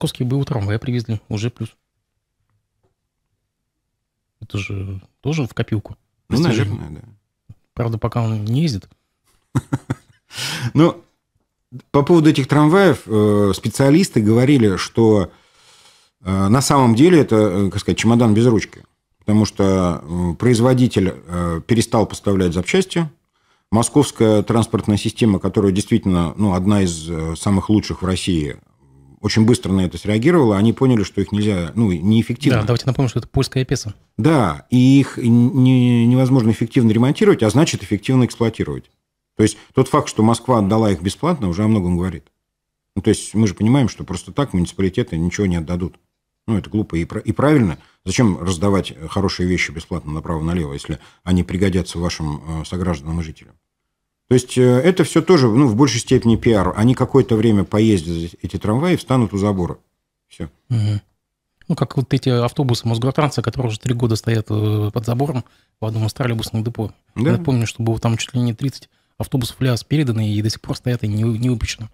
Коски бы у трамвая привезли, уже плюс. Это же тоже в копилку. Ну, наверное, да. Правда, пока он не ездит. Ну, по поводу этих трамваев э, специалисты говорили, что э, на самом деле это, э, как сказать, чемодан без ручки. Потому что производитель перестал поставлять запчасти. Московская транспортная система, которая действительно ну, одна из самых лучших в России, очень быстро на это среагировала. Они поняли, что их нельзя, ну, неэффективно. Да, давайте напомним, что это польская песо. Да, и их не, невозможно эффективно ремонтировать, а значит, эффективно эксплуатировать. То есть тот факт, что Москва отдала их бесплатно, уже о многом говорит. Ну, то есть мы же понимаем, что просто так муниципалитеты ничего не отдадут. Ну, это глупо и, и правильно. Зачем раздавать хорошие вещи бесплатно направо-налево, если они пригодятся вашим э, согражданам и жителям? То есть э, это все тоже, ну, в большей степени пиар. Они какое-то время поездят эти трамваи, встанут у забора. Все. Угу. Ну, как вот эти автобусы Мосгортранса, которые уже три года стоят э, под забором в одном из троллейбусных депо. Да. Я помню, что было там чуть ли не 30 автобусов ляс переданы и до сих пор стоят и не, не выпущены.